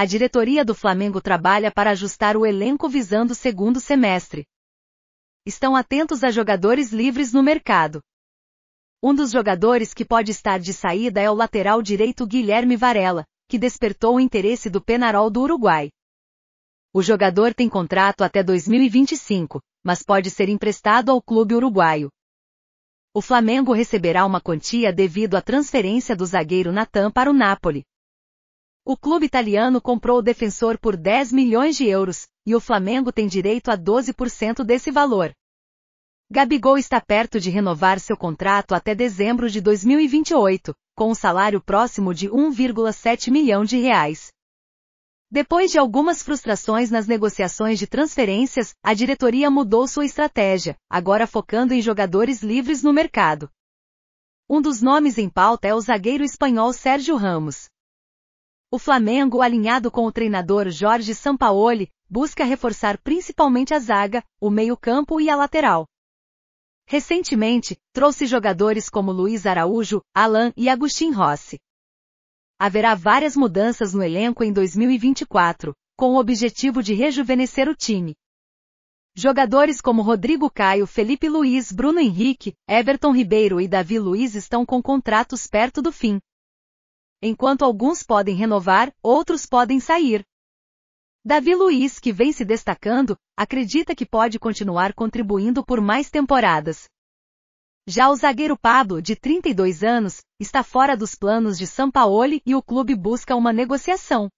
a diretoria do Flamengo trabalha para ajustar o elenco visando o segundo semestre. Estão atentos a jogadores livres no mercado. Um dos jogadores que pode estar de saída é o lateral direito Guilherme Varela, que despertou o interesse do Penarol do Uruguai. O jogador tem contrato até 2025, mas pode ser emprestado ao clube uruguaio. O Flamengo receberá uma quantia devido à transferência do zagueiro Natan para o Napoli, o clube italiano comprou o defensor por 10 milhões de euros, e o Flamengo tem direito a 12% desse valor. Gabigol está perto de renovar seu contrato até dezembro de 2028, com um salário próximo de 1,7 milhão de reais. Depois de algumas frustrações nas negociações de transferências, a diretoria mudou sua estratégia, agora focando em jogadores livres no mercado. Um dos nomes em pauta é o zagueiro espanhol Sérgio Ramos. O Flamengo, alinhado com o treinador Jorge Sampaoli, busca reforçar principalmente a zaga, o meio-campo e a lateral. Recentemente, trouxe jogadores como Luiz Araújo, Alain e Agustin Rossi. Haverá várias mudanças no elenco em 2024, com o objetivo de rejuvenescer o time. Jogadores como Rodrigo Caio, Felipe Luiz, Bruno Henrique, Everton Ribeiro e Davi Luiz estão com contratos perto do fim, Enquanto alguns podem renovar, outros podem sair. Davi Luiz, que vem se destacando, acredita que pode continuar contribuindo por mais temporadas. Já o zagueiro Pablo, de 32 anos, está fora dos planos de Sampaoli e o clube busca uma negociação.